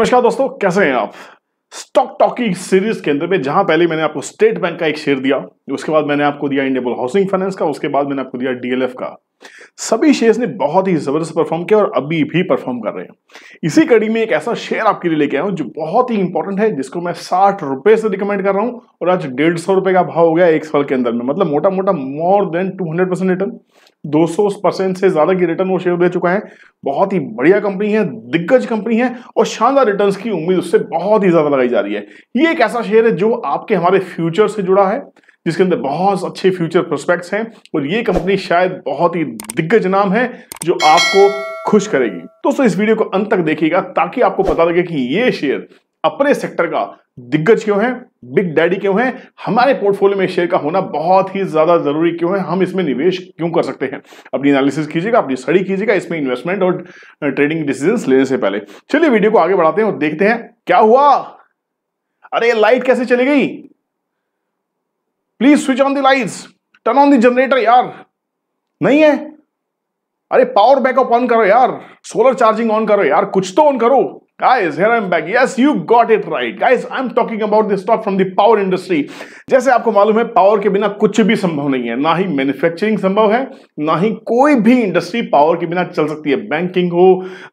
नमस्कार दोस्तों कैसे हैं आप स्टॉक टॉकिंग सीरीज के अंदर में जहां पहले मैंने आपको स्टेट बैंक का एक शेयर दिया उसके बाद मैंने आपको दिया इंडियबल हाउसिंग फाइनेंस का उसके बाद मैंने आपको दिया डीएलएफ का सभी शेयर्स ने बहुत ही जबरदस्त परफॉर्म किया और अभी भी परफॉर्म कर रहे हैं इसी कड़ी में एक ऐसा शेयर आपके लिए लेके आया हूं जो बहुत ही इंपॉर्टेंट है जिसको मैं साठ रुपए से रिकमेंड कर रहा हूं और आज डेढ़ सौ रुपए का भाव हो गया एक साल के अंदर में मतलब मोटा मोटा मोर देन टू रिटर्न दो से ज्यादा की रिटर्न वो शेयर दे चुका है बहुत ही बढ़िया कंपनी है दिग्गज कंपनी है और शानदार रिटर्न की उम्मीद उससे बहुत ही ज्यादा लगाई जा रही है ये एक ऐसा शेयर है जो आपके हमारे फ्यूचर से जुड़ा है जिसके अंदर बहुत अच्छे फ्यूचर प्रोस्पेक्ट्स हैं और ये कंपनी शायद बहुत ही दिग्गज नाम है जो आपको खुश करेगी दोस्तों इस वीडियो को अंत तक देखिएगा ताकि आपको पता लगे कि ये शेयर अपने सेक्टर का दिग्गज क्यों है बिग डैडी क्यों है हमारे पोर्टफोलियो में शेयर का होना बहुत ही ज्यादा जरूरी क्यों है हम इसमें निवेश क्यों कर सकते हैं अपनी एनालिसिस कीजिएगा अपनी स्टडी कीजिएगा इसमें इन्वेस्टमेंट और ट्रेडिंग डिसीजन लेने से पहले चलिए वीडियो को आगे बढ़ाते हैं और देखते हैं क्या हुआ अरे लाइट कैसे चली गई please switch on the lights turn on the generator यार नहीं है अरे पावर बैकअप ऑन करो यार सोलर चार्जिंग ऑन करो यार कुछ तो ऑन करो guys here i'm back yes you got it right guys i'm talking about this stock from the power industry जैसे आपको मालूम है पावर के बिना कुछ भी संभव नहीं है ना ही मैन्युफैक्चरिंग संभव है ना ही कोई भी इंडस्ट्री पावर के बिना चल सकती है बैंकिंग हो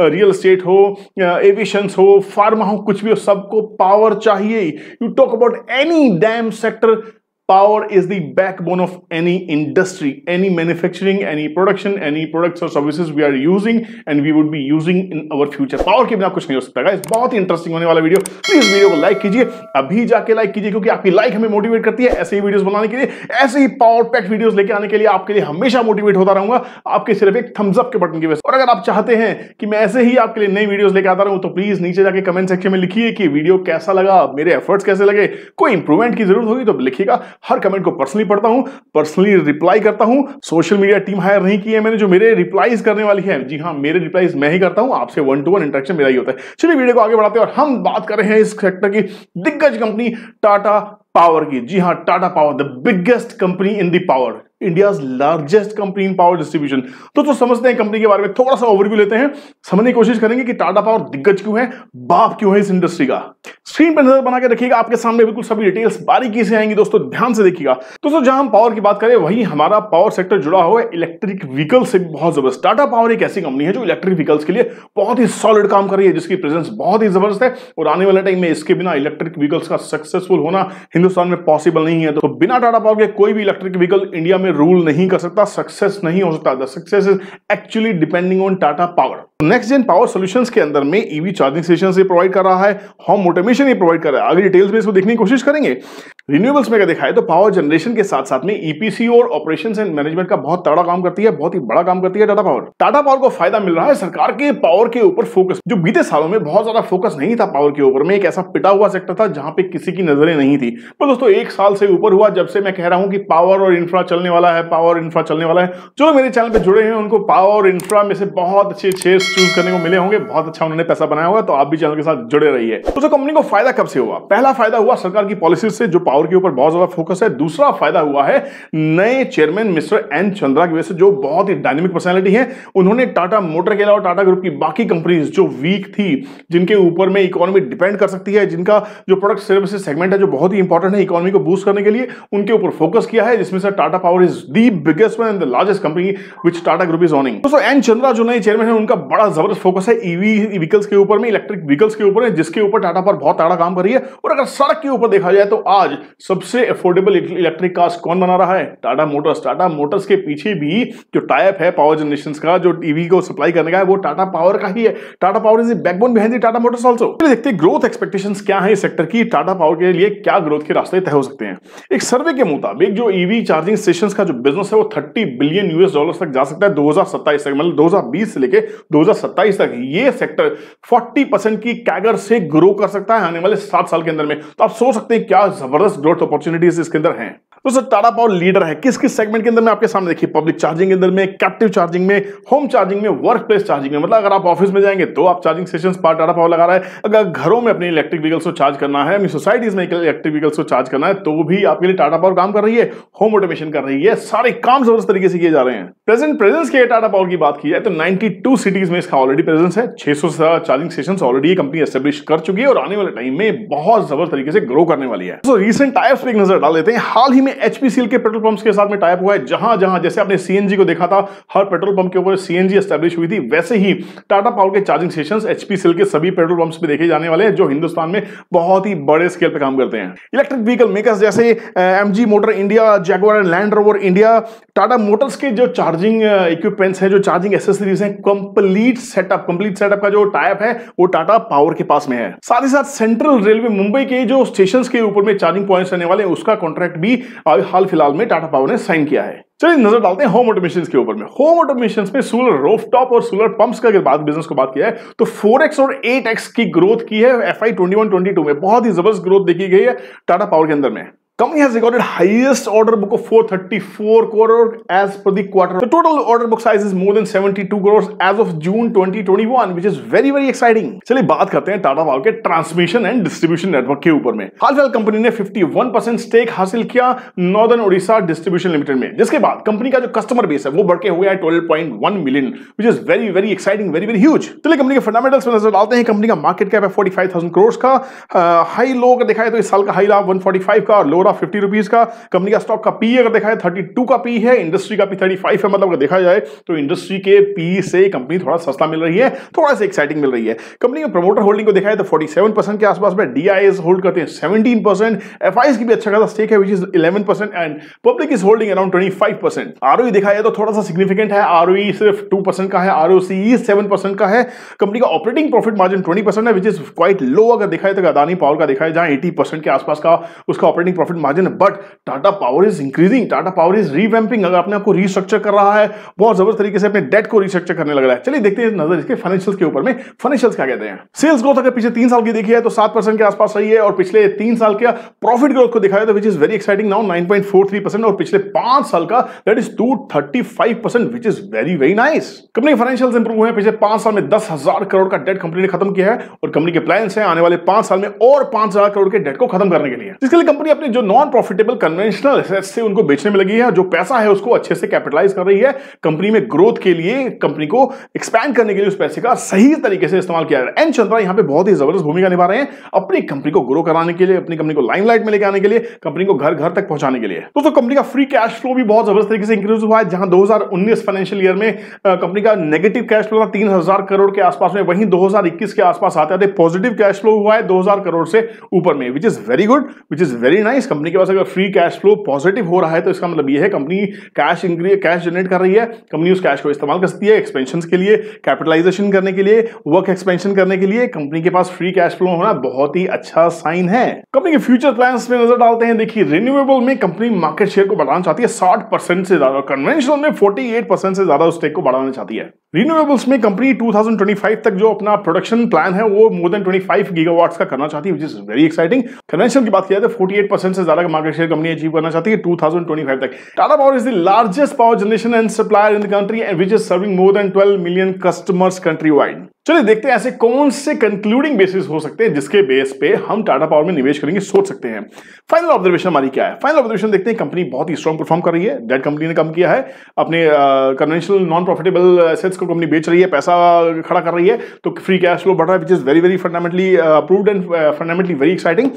रियल स्टेट हो एविएशन हो फार्मा हो कुछ भी हो सबको पावर चाहिए you talk about any damn sector power is the backbone of any industry any manufacturing any production any products और services we are using and we would be using in our future power के बिना कुछ नहीं हो सकता guys बहुत ही interesting होने वाला वीडियो प्लीज वीडियो को लाइक कीजिए अभी जाके लाइक कीजिए क्योंकि आपकी लाइक हमें मोटिवेट करती है ऐसे ही वीडियो बनाने के लिए ऐसे ही पावर पैक्ट वीडियो लेके आने के लिए आपके लिए हमेशा मोटिवेट होता रहूंगा आपके सिर्फ एक थम्स अप के बटन की वजह से और अगर आप चाहते हैं कि मैं ऐसे ही आपके लिए नई वीडियो लेकर आता रहूं तो प्लीज नीचे जाके कमेंट सेक्शन में लिखिए कि वीडियो कैसा लगा मेरे एफर्ट्स कैसे लगे कोई इंप्रूवमेंट की जरूरत होगी तो लिखिएगा हर कमेंट को पर्सनली पढ़ता हूं पर्सनली रिप्लाई करता हूं सोशल मीडिया टीम हायर नहीं की है मैंने जो मेरे रिप्लाईज करने वाली है जी हाँ मेरे रिप्लाईज मैं ही करता हूं आपसे वन टू वन इंटरेक्शन मेरा ही होता है चलिए वीडियो को आगे बढ़ाते हैं और हम बात कर रहे हैं इस सेक्टर की दिग्गज कंपनी टाटा पावर की जी हाँ Tata power the biggest company in the power India's largest company in power distribution तो तो समझते हैं कंपनी के बारे में थोड़ा सा ओवरव्यू लेते हैं समझने की कोशिश करेंगे कि टाटा पावर दिग्गज क्यों है बाप क्यों है इस इंडस्ट्री का स्क्रीन पर नजर बना के रखिएगा आपके सामने बिल्कुल सभी डिटेल्स बारीकी से आएंगी दोस्तों ध्यान से देखिएगा तो दोस्तों जहां हम पावर की बात करें वही हमारा पावर सेक्टर जुड़ा हुआ है इलेक्ट्रिक व्हीकल से बहुत जबरदस्त टाटा पावर एक ऐसी कंपनी है जो इलेक्ट्रिक व्हीकल्स के लिए बहुत ही सॉलिड काम कर रही है जिसकी प्रेजेंस बहुत ही जबरदस्त है और आने वाले टाइम में इसके बिना इलेक्ट्रिक व्हीकल्स का सक्सेसफुल होना हिंदुस्तान में पॉसिबल नहीं है तो बिना टाटा पावर के कोई भी इलेक्ट्रिक व्हीकल इंडिया में रूल नहीं कर सकता सक्सेस नहीं हो सकता the success is actually depending on Tata power next gen power solutions के अंदर में ईवी चार्जिंग स्टेशन ये प्रोवाइड कर रहा है होम ऑटोमेशन ये प्रोवाइड कर रहा है आगे डिटेल्स में इसको देखने की कोशिश करेंगे रिन्यूएबल्स में अगर है तो पावर जनरेशन के साथ साथ में ईपीसी e और ऑपरेशन एंड मैनेजमेंट का बहुत तड़ा काम करती है बहुत ही बड़ा काम करती है टाटा पावर टाटा पावर को फायदा मिल रहा है सरकार के पावर के ऊपर फोकस जो बीते सालों में बहुत ज्यादा फोकस नहीं था पावर के ऊपर में एक ऐसा पिटा हुआ सेक्टर था जहां पे किसी की नजरें नहीं थी पर दोस्तों एक साल से ऊपर हुआ जब से मैं कह रहा हूं कि पावर और इंफ्रा चलने वाला है पावर इंफ्रा चलने वाला है जो मेरे चैनल पर जुड़े हैं उनको पावर इंफ्रा में से बहुत अच्छे अच्छे चूज करने को मिले होंगे बहुत अच्छा उन्होंने पैसा बनाया होगा तो आप भी चैनल के साथ जुड़े रहिए तो कंपनी को फायदा कब से हुआ पहला फायदा हुआ सरकार की पॉलिसी से जो पावर के ऊपर बहुत ज्यादा फोकस है दूसरा फायदा हुआ है नए चेयरमैन मिस्टर एन चंद्रा की वजह से जो बहुत ही डायनेमिक पर्सनैलिटी है उन्होंने टाटा मोटर के अलावा टाटा ग्रुप की बाकी कंपनीज जो वीक थी जिनके ऊपर में इकोनॉमी डिपेंड कर सकती है जिनका जो प्रोडक्ट सर्विस सेगमेंट है जो बहुत ही इंपॉर्टेंट है इकोनॉमी को बूस्ट करने के लिए उनके ऊपर फोकस किया है जिसमें से Tata power is the biggest one and the largest company which Tata group is owning दोस्तों एन चंद्रा जो नए चेयरमैन है उनका बड़ा जबरदस्त फोकस है ईवी e व्हीकल्स के ऊपर में इलेक्ट्रिक व्हीकल्स के ऊपर है जिसके ऊपर टाटा पर बहुत ताड़ा काम कर रही है और अगर सड़क के ऊपर देखा जाए तो आज सबसे अफोर्डेबल इलेक्ट्रिक कार्स कौन बना रहा है टाटा मोटर्स टाटा मोटर्स के पीछे भी जो टाइप है पावर जनरेशन का जो ईवी e को सप्लाई करने का है वो टाटा पावर का ही है Tata power is backbone behind Tata motors also देखते हैं ग्रोथ एक्सपेक्टेशन क्या है इस सेक्टर की टाटा पावर के लिए क्या ग्रोथ के रास्ते तय हो सकते हैं एक सर्वे के मुताबिक जो ईवी चार्जिंग स्टेशन का जो बिजनेस है वो थर्टी बिलियन यूएस डॉलर तक जा सकता है दो तक मतलब दो से लेकर दो 2027 तक ये सेक्टर 40 परसेंट की कैगर से ग्रो कर सकता है आने वाले सात साल के अंदर में तो आप सोच सकते हैं क्या जबरदस्त ग्रोथ अपॉर्चुनिटीज इसके अंदर हैं तो सर टाटा पावर लीडर है किस किस सेगमेंट के अंदर में आपके सामने देखिए पब्लिक चार्जिंग के अंदर में कैप्टिव चार्जिंग में होम चार्जिंग में वर्क प्लेस चार्जिंग में मतलब अगर आप ऑफिस में जाएंगे तो आप चार्जिंग सेशन पर टाटा पावर लगा रहा है अगर घरों में अपने इलेक्ट्रिक व्हीकल्स को चार्ज करना है अपनी सोसाइटीज में इलेक्ट्रिक व्हीकल्स को चार्ज करना है तो भी आपके लिए टाटा पावर काम कर रही है होम ऑटोमेशन कर रही है सारे काम जबरदस्त तरीके से किए जा रहे हैं प्रेजेंट प्रेजेंस के टाटा पावर की बात की जाए तो नाइनटी सिटीज में इसका ऑलरेडी प्रेजेंस है छह सौ charging session already company establish कर चुकी है और आने वाले टाइम में बहुत जबरदस्त तरीके से ग्रो करने वाली है तो रिसेंट टाइप्स पर एक नजर डाल लेते हैं हाल ही में एचपीसीएल के पेट्रोल पंप्स के साथ में टाइप हुआ है जहां जहां जैसे आपने सीएनजी को देखा था हर पेट्रोल पंप के ऊपर सीएनजी एस्टेब्लिश हुई थी वैसे ही टाटा पावर के चार्जिंग स्टेशन एचपीसीएल के सभी पेट्रोल पंप्स में देखे जाने वाले हैं जो हिंदुस्तान में बहुत ही बड़े स्केल पर काम करते हैं इलेक्ट्रिक व्हीकल मेकर्स जैसे M motor India Jaguar Land Rover India Tata motors के जो चार्जिंग इक्विपमेंट्स हैं जो चार्जिंग एसेसरीज हैं कंप्लीट सेटअप कंप्लीट सेटअप का जो टाइप है वो टाटा पावर के पास में है साथ ही साथ सेंट्रल रेलवे मुंबई के जो स्टेशन के ऊपर में चार्जिंग पॉइंट्स रहने वाले हैं उसका कॉन्ट्रैक्ट भी अभी हाल फिलहाल में टाटा पावर ने साइन किया है चलिए नजर डालते हैं होम ऑटोमेशन के ऊपर में होम ऑटोमेशन में सोलर रोफटॉप और सोलर पंप्स का अगर बात बिजनेस को बात किया है तो 4x और 8x की ग्रोथ की है एफ आई ट्वेंटी में बहुत ही जबरदस्त ग्रोथ देखी गई है टाटा पावर के अंदर में Company has recorded highest order book of 434 crore as per the quarter. The total order book size is more than 72 crores as of June 2021, which is very very exciting. चलिए बात करते हैं टाटा पावर के transmission and distribution network के ऊपर में हाल फिलहाल company ने 51 स्टेक हासिल किया नॉर्दर्न ओडिशा डिस्ट्रीब्यूशन लिमिटेड में जिसके बाद कंपनी का जो कस्टमर बेस है वो बढ़ के हो गया 12.1 million which is very very exciting very very huge चलिए कंपनी के फंडामेंटल्स में नजर डालते हैं कंपनी का मार्केट कैप है 45000 फाइव करोड़ का हाई लो का दिखाया तो इस साल का हाई लाभ 145 का और लो हो रहा फिफ्टी रुपीज का कंपनी का स्टॉक का पी अगर देखा जाए थर्टी टू का पी है इंडस्ट्री का पी थर्टी फाइव है मतलब अगर देखा जाए तो इंडस्ट्री के पी से कंपनी थोड़ा सस्ता मिल रही है थोड़ा सा एक्साइटिंग मिल रही है कंपनी में प्रमोटर होल्डिंग को देखा है तो फोर्टी सेवन परसेंट के आसपास में डी होल्ड करते हैं सेवेंटीन परसेंट एफ की भी अच्छा खासा स्टेक है which is eleven percent and public is holding around twenty five percent ROE देखा जाए तो थोड़ा सा सिग्निफिकेंट है आरओई e सिर्फ टू परसेंट का है आरओसी सेवन परसेंट का है कंपनी का operating profit margin twenty percent है विच इज क्वाइट लो अगर देखा जाए तो अदानी पावर का देखा जाए जहां एटी परसेंट के आसपास का उसका ऑपरेटिंग प्रॉफिट प्रॉफिट मार्जिन है but Tata power is increasing Tata power is revamping अगर अपने आपको रिस्ट्रक्चर कर रहा है बहुत जबरदस्त तरीके से अपने डेट को रिस्ट्रक्चर करने लग रहा है चलिए देखते हैं नजर इसके फाइनेंशियल के ऊपर में फाइनेंशियल्स क्या कहते हैं सेल्स ग्रोथ अगर पिछले तीन साल की देखी है तो सात परसेंट के आसपास सही है और पिछले तीन साल का प्रॉफिट ग्रोथ को दिखाया तो which is very exciting now nine और पिछले पांच साल का that is two thirty five percent which is very very nice company financial improve हुए पिछले पांच साल में दस हजार करोड़ का डेट कंपनी ने खत्म किया है और कंपनी के प्लान है आने वाले पांच साल में और पांच हजार करोड़ के डेट को खत्म करने के लिए जिसके लिए कंपनी अपने जो नॉन प्रॉफिटेबल कन्वेंशनल एसेट्स से उनको बेचने में लगी है जो पैसा है उसको अच्छे से कैपिटलाइज कर रही है कंपनी में ग्रोथ के लिए कंपनी को एक्सपैंड करने के लिए उस पैसे का सही तरीके से इस्तेमाल किया जा रहा है एन चंद्रा यहाँ पे बहुत ही जबरदस्त भूमिका निभा रहे हैं अपनी कंपनी को ग्रो कराने के लिए अपनी कंपनी को लाइमलाइट में लेके आने के लिए कंपनी को घर घर तक पहुंचाने के लिए दोस्तों कंपनी का फ्री कैश फ्लो भी बहुत जबरदस्त तरीके से इंक्रीज हुआ है जहां दो फाइनेंशियल ईयर में कंपनी का नेगेटिव कैश फ्लो था तीन करोड़ के आसपास में वहीं दो के आसपास आते आते पॉजिटिव कैश फ्लो हुआ है दो करोड़ से ऊपर में which is very good which is very nice company के पास अगर फ्री कैश फ्लो पॉजिटिव हो रहा है तो इसका मतलब यह है company cash increase cash generate कर रही है कंपनी उस कैश को इस्तेमाल कर सकती है एक्सपेंशन के लिए कैपिटलाइजेशन करने के लिए वर्क एक्सपेंशन करने के लिए कंपनी के पास फ्री कैश फ्लो होना बहुत ही अच्छा साइन है कंपनी के फ्यूचर प्लान में नजर डालते हैं देखिए रिन्यूएबल में कंपनी मार्केट शेयर को बढ़ाना चाहती है साठ से ज्यादा कन्वेंशनल में फोर्टी से ज्यादा उस स्टेक को बढ़ाना चाहती है रिन्यूएबल्स में कंपनी 2025 तक जो अपना प्रोडक्शन प्लान है वो मोर देन 25 गीगावाट्स का करना चाहती है which is very exciting conventional की बात किया जाए एट तो परसेंट से ज्यादा का मार्केट शेयर कंपनी अचीव करना चाहती है 2025 तक Tata power is the largest power generation and supplier in the country and which is serving more than twelve million customers countrywide चलिए देखते हैं ऐसे कौन से कंक्लूडिंग बेसिस हो सकते हैं जिसके बेस पे हम टाटा पावर में निवेश करेंगे सोच सकते हैं फाइनल ऑब्जर्वेशन हमारी क्या है फाइनल ऑब्जर्वेशन देखते हैं कंपनी बहुत ही स्ट्रॉन्ग परफॉर्म कर रही है डेट कंपनी ने कम किया है अपने कन्वेंशनल नॉन प्रॉफिटेबल एसेट्स को कंपनी बेच रही है पैसा खड़ा कर रही है तो फ्री कैश फ्लो बढ़ रहा है which is very very fundamentally approved and fundamentally very exciting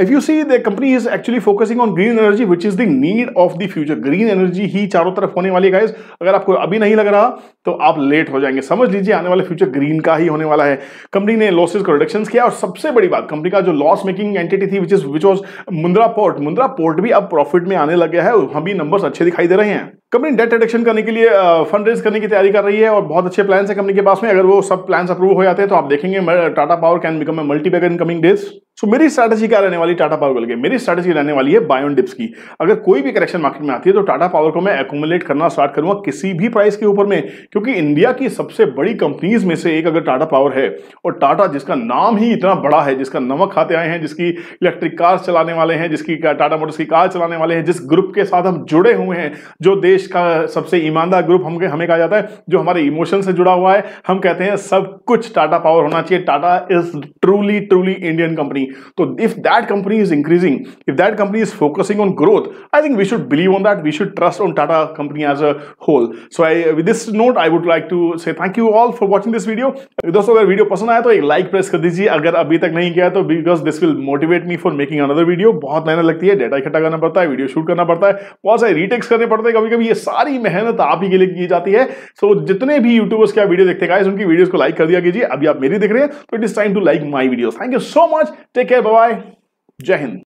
if you see the company is actually focusing on green energy which is the need of the future green energy ही चारों तरफ होने वाली guys अगर आपको अभी नहीं लग रहा तो आप लेट हो जाएंगे समझ लीजिए आने वाले फ्यूचर ग्रीन इनका ही होने वाला है कंपनी ने लॉसेज को रिडक्शन किया और सबसे बड़ी बात कंपनी का जो लॉस मेकिंग एंटिटी थी which is which was Mundra port Mundra port भी अब प्रॉफिट में आने लग गया है हम भी नंबर्स अच्छे दिखाई दे रहे हैं कंपनी डेट रिडक्शन करने के लिए फंड रेज करने की तैयारी कर रही है और बहुत अच्छे प्लान्स है कंपनी के पास में अगर वो सब प्लान्स अप्रूव हो जाते हैं तो आप देखेंगे Tata power can become a multi bagger in coming days so, मेरी स्ट्रैटेजी क्या रहने वाली टाटा पावर को लेकर मेरी स्ट्रैटेजी रहने वाली है बायोन डिप्स की अगर कोई भी करेक्शन मार्केट में आती है तो टाटा पावर को मैं एकोमोलेट करना स्टार्ट करूंगा किसी भी प्राइस के ऊपर में क्योंकि इंडिया की सबसे बड़ी कंपनीज में से एक अगर टाटा पावर है और टाटा जिसका नाम ही इतना बड़ा है जिसका नमक खाते आए हैं जिसकी इलेक्ट्रिक कार चलाने वाले हैं जिसकी टाटा मोटर्स की कार चलाने वाले हैं जिस ग्रुप के साथ हम जुड़े हुए हैं जो देश का सबसे ईमानदार ग्रुप हम हमें कहा जाता है जो हमारे इमोशन से जुड़ा हुआ है हम कहते हैं सब कुछ टाटा पावर होना चाहिए Tata is truly truly Indian company company तो if that company is increasing if that company is focusing on growth I think we should believe on that we should trust on Tata company as a whole so I with this note I would like to say thank you all for watching this video दोस्तों अगर video पसंद आया तो एक like press कर दीजिए अगर अभी तक नहीं किया तो because this will motivate me for making another video बहुत मेहनत लगती है डेटा इकट्ठा करना पड़ता है वीडियो शूट करना पड़ता है बहुत सारे रीटेक्स करने पड़ते हैं कभी कभी ये सारी मेहनत आप ही के लिए की जाती है सो so, जितने भी यूट्यूबर्स क्या वीडियो देखते गाइस उनकी वीडियोस को लाइक कर दिया कीजिए अभी आप मेरी देख रहे हैं तो it is time to like my video thank you so much Take care. Bye bye. Jai Hind.